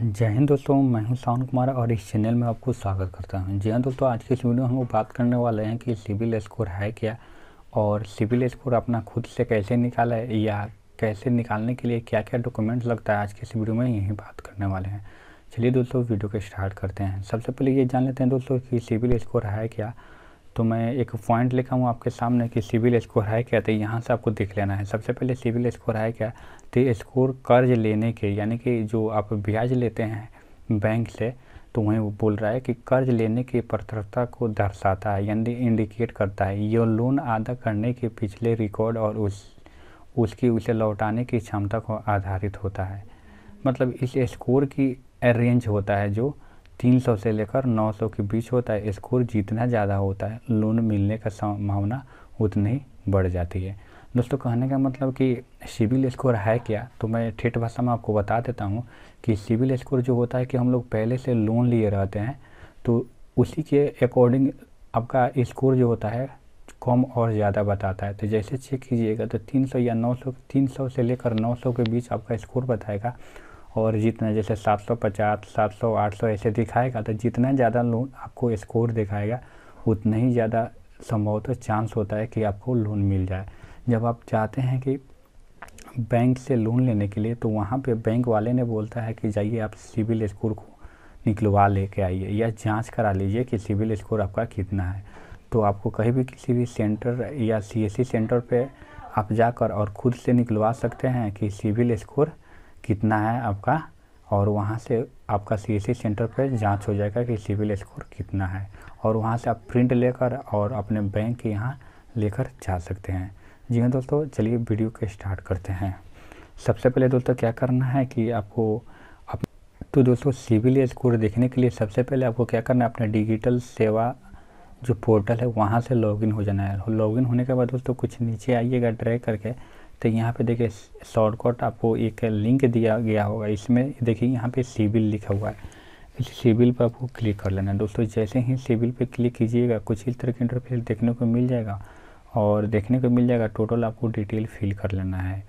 जय हिंद दोस्तों मैं हूं सावन कुमार और इस चैनल में आपको स्वागत करता हूं जी हाँ दोस्तों आज के इस वीडियो में हम बात करने वाले हैं कि सिविल स्कोर है क्या और सिविल स्कोर अपना खुद से कैसे निकाला है या कैसे निकालने के लिए क्या क्या डॉक्यूमेंट्स लगता है आज के इस वीडियो में यही बात करने वाले हैं चलिए दोस्तों वीडियो को स्टार्ट करते हैं सबसे पहले ये जान लेते हैं दोस्तों कि सिविल स्कोर है क्या तो मैं एक पॉइंट लिखा हूँ आपके सामने कि सिविल स्कोर है क्या तो यहाँ से आपको देख लेना है सबसे पहले सिविल स्कोर है क्या तो स्कोर कर्ज लेने के यानी कि जो आप ब्याज लेते हैं बैंक से तो वहीं वो बोल रहा है कि कर्ज लेने की पत्रता को दर्शाता है यानी इंडिकेट करता है यह लोन अदा करने के पिछले रिकॉर्ड और उस उसकी उसे लौटाने की क्षमता को आधारित होता है मतलब इस स्कोर की रेंज होता है जो 300 से लेकर 900 के बीच होता है स्कोर जितना ज़्यादा होता है लोन मिलने का संभावना उतनी ही बढ़ जाती है दोस्तों कहने का मतलब कि सिविल स्कोर है क्या तो मैं ठेठ भाषा में आपको बता देता हूँ कि सिविल स्कोर जो होता है कि हम लोग पहले से लोन लिए रहते हैं तो उसी के अकॉर्डिंग आपका स्कोर जो होता है कम और ज़्यादा बताता है तो जैसे चेक कीजिएगा तो 300 या 900 300 से लेकर 900 के बीच आपका स्कोर बताएगा और जितना जैसे 750, 700, 800 ऐसे दिखाएगा तो जितना ज़्यादा लोन आपको स्कोर दिखाएगा उतना ही ज़्यादा संभवतः चांस होता है कि आपको लोन मिल जाए जब आप चाहते हैं कि बैंक से लोन लेने के लिए तो वहाँ पे बैंक वाले ने बोलता है कि जाइए आप सिविल स्कोर को निकलवा लेके आइए या जांच करा लीजिए कि सिविल स्कोर आपका कितना है तो आपको कहीं भी किसी भी सेंटर या सीएससी सेंटर e पे आप जाकर और ख़ुद से निकलवा सकते हैं कि सिविल स्कोर कितना है आपका और वहाँ से आपका सी सेंटर पर जांच हो जाएगा कि सिविल स्कोर कितना है और वहाँ से आप प्रिंट लेकर और अपने बैंक के यहाँ लेकर जा सकते हैं जी हाँ दोस्तों चलिए वीडियो के स्टार्ट करते हैं सबसे पहले दोस्तों क्या करना है कि आपको अप... तो दोस्तों सिविल स्कोर देखने के लिए सबसे पहले आपको क्या करना है अपने डिजिटल सेवा जो पोर्टल है वहाँ से लॉगिन हो जाना है लॉगिन होने के बाद दोस्तों कुछ नीचे आइएगा ड्रैग करके तो यहाँ पे देखिए शॉर्टकट आपको एक लिंक दिया गया होगा इसमें देखिए यहाँ पे सिविल लिखा हुआ है इस सिविल पर आपको क्लिक कर लेना है दोस्तों जैसे ही सिविल पर क्लिक कीजिएगा कुछ इस तरह के इंटरफेस देखने को मिल जाएगा और देखने को मिल जाएगा टोटल आपको डिटेल फिल कर लेना है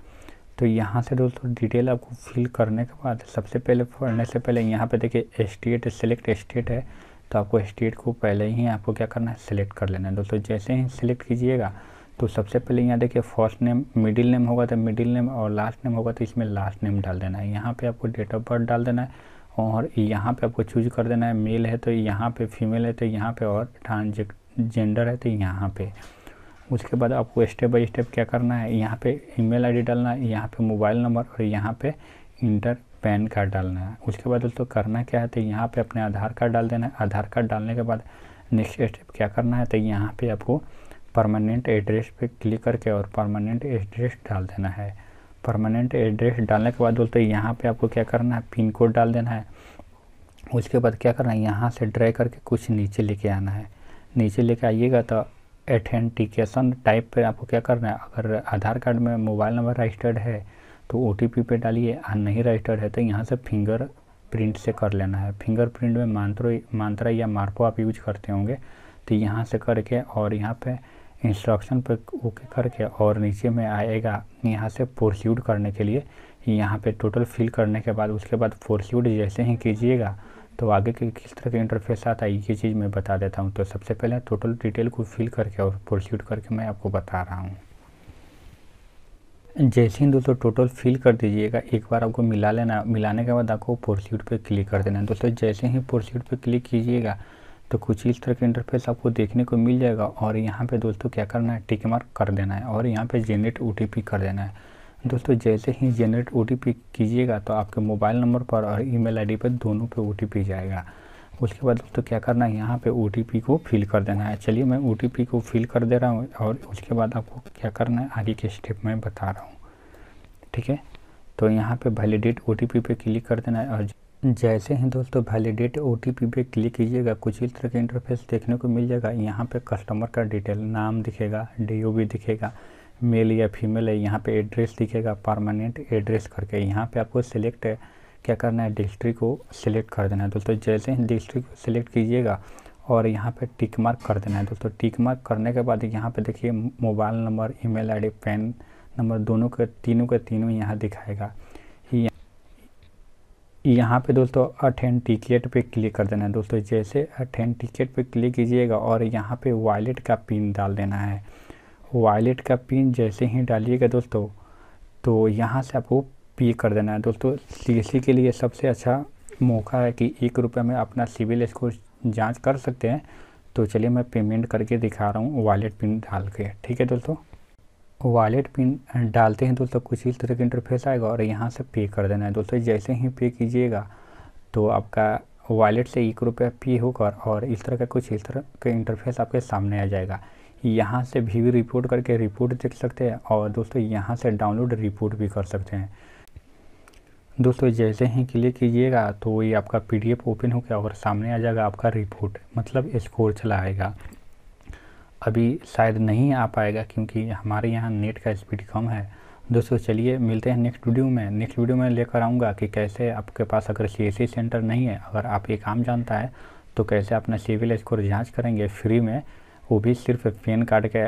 तो यहाँ से दोस्तों डिटेल आपको फिल करने के बाद सबसे पहले पढ़ने से पहले यहाँ पर देखिए स्टेट सेलेक्ट इस्टेट है तो आपको स्टेट को पहले ही आपको क्या करना है सिलेक्ट कर लेना है दोस्तों जैसे ही सिलेक्ट कीजिएगा तो सबसे पहले यहाँ देखिए फर्स्ट नेम मिडिल नेम होगा तो मिडिल नेम और लास्ट नेम होगा तो इसमें लास्ट नेम डाल देना है यहाँ पे आपको डेट ऑफ बर्थ डाल देना है और यहाँ पे आपको चूज कर देना है मेल है तो यहाँ पे फीमेल है तो यहाँ पे और ट्रांसजेंडर है तो यहाँ पे उसके बाद आपको स्टेप बाई स्टेप क्या करना है यहाँ पे ईमेल आईडी डालना है यहाँ पर मोबाइल नंबर और यहाँ पर इंटर पैन कार्ड डालना है उसके बाद दोस्तों करना क्या है तो यहाँ पर अपने आधार कार्ड डाल देना है आधार कार्ड डालने के बाद नेक्स्ट स्टेप क्या करना है तो यहाँ पर आपको परमानेंट एड्रेस पे क्लिक करके और परमानेंट एड्रेस डाल देना है परमानेंट एड्रेस डालने के बाद बोलते हैं यहाँ पे आपको क्या करना है पिन कोड डाल देना है उसके बाद क्या करना है यहाँ से ड्राई करके कुछ नीचे लेके आना है नीचे लेके आइएगा तो एथेंटिकेशन टाइप पर आपको क्या करना है अगर आधार कार्ड में मोबाइल नंबर रजिस्टर्ड है तो ओ टी पी पे डालिए और नहीं रजिस्टर्ड है तो यहाँ से फिंगर प्रिंट से कर लेना है फिंगर प्रिंट में मांत्रो मांत्रा या मार्पो आप यूज करते होंगे तो यहाँ से करके और यहाँ पे इंस्ट्रक्शन पर ओके करके और नीचे में आएगा यहाँ से प्रोस्यूड करने के लिए यहाँ पे टोटल फिल करने के बाद उसके बाद प्रोस्यूड जैसे ही कीजिएगा तो आगे के किस तरह के इंटरफेस आता है ये चीज़ मैं बता देता हूँ तो सबसे पहले टोटल डिटेल को फिल करके और प्रोस्यूड करके मैं आपको बता रहा हूँ जैसे ही दोस्तों टोटल फिल कर दीजिएगा एक बार आपको मिला लेना मिलाने के बाद आपको प्रोस्यूड पर क्लिक कर देना दोस्तों जैसे ही प्रोस्यूड पर क्लिक कीजिएगा तो कुछ इस तरह के इंटरफेस आपको देखने को मिल जाएगा और यहाँ पे दोस्तों क्या करना है टिक मार्क कर देना है और यहाँ पे जेनरेट ओ कर देना है दोस्तों जैसे ही जेनरेट ओ कीजिएगा तो आपके मोबाइल नंबर पर और ईमेल आईडी पर दोनों पे ओ जाएगा उसके बाद दोस्तों क्या करना है यहाँ पर ओ को फिल कर देना है चलिए मैं ओ को फिल कर दे रहा हूँ और उसके बाद आपको क्या करना है आगे के स्टेप में बता रहा हूँ ठीक है तो यहाँ पे वैलिडेट ओ पे क्लिक कर देना है और जैसे हैं दोस्तों वैलिडेट ओ टी पी पे क्लिक कीजिएगा कुछ इस तरह का इंटरफेस देखने को मिल जाएगा यहाँ पे कस्टमर का डिटेल नाम दिखेगा डी ओ बी दिखेगा मेल या फीमेल है यहाँ पे एड्रेस दिखेगा परमानेंट एड्रेस करके यहाँ पे आपको सिलेक्ट क्या करना है डिस्ट्रिक्ट को सिलेक्ट कर देना है दोस्तों जैसे ही डिस्ट्रिक्ट को सिलेक्ट कीजिएगा और यहाँ पे टिक मार्क कर देना है दोस्तों टिक मार्क करने के बाद यहाँ पे देखिए mobile number email ID PAN number दोनों के तीनों के तीनों यहाँ दिखाएगा यहाँ पे दोस्तों अथेंटिकेट पे क्लिक कर देना है दोस्तों जैसे अथेंटिकेट पे क्लिक कीजिएगा और यहाँ पे वॉलेट का पिन डाल देना है वॉलेट का पिन जैसे ही डालिएगा दोस्तों तो यहाँ से आपको पे कर देना है दोस्तों सी के लिए सबसे अच्छा मौका है कि एक रुपये में अपना सिविल स्कोर जाँच कर सकते हैं तो चलिए मैं पेमेंट करके दिखा रहा हूँ वॉलेट पिन डाल के ठीक है दोस्तों वॉलेट पिन डालते हैं दोस्तों कुछ इस तरह का इंटरफेस आएगा और यहाँ से पे कर देना है दोस्तों जैसे ही पे कीजिएगा तो आपका वॉलेट से एक रुपया पे होकर और इस तरह का कुछ इस तरह का इंटरफेस आपके सामने आ जाएगा यहाँ से भी रिपोर्ट करके रिपोर्ट देख सकते हैं और दोस्तों यहाँ से डाउनलोड रिपोर्ट भी कर सकते हैं दोस्तों जैसे ही क्लिक कीजिएगा तो ये आपका पीडीएफ ओपन हो गया और सामने आ जाएगा आपका रिपोर्ट मतलब स्कोर चला आएगा अभी शायद नहीं आ पाएगा क्योंकि हमारे यहाँ नेट का स्पीड कम है दोस्तों चलिए मिलते हैं नेक्स्ट वीडियो में नेक्स्ट वीडियो में लेकर आऊँगा कि कैसे आपके पास अगर सी सेंटर नहीं है अगर आप ये काम जानता है तो कैसे अपना सिविल स्कोर जाँच करेंगे फ्री में वो भी सिर्फ पेन कार्ड के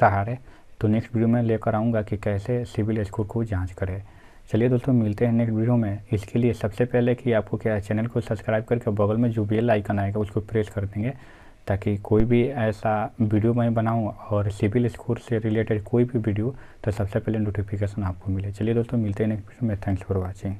सहारे तो नेक्स्ट वीडियो में लेकर आऊँगा कि कैसे सिविल स्कोर को जाँच करें चलिए दोस्तों मिलते हैं नेक्स्ट वीडियो में इसके लिए सबसे पहले कि आपको क्या चैनल को सब्सक्राइब करके बगल में जो बेल आइकन आएगा उसको प्रेस कर देंगे ताकि कोई भी ऐसा वीडियो मैं बनाऊँ और सिविल स्कोर से रिलेटेड कोई भी वीडियो तो सबसे पहले नोटिफिकेशन आपको मिले चलिए दोस्तों मिलते हैं नेक्स्ट वीडियो में थैंक्स फॉर वॉचिंग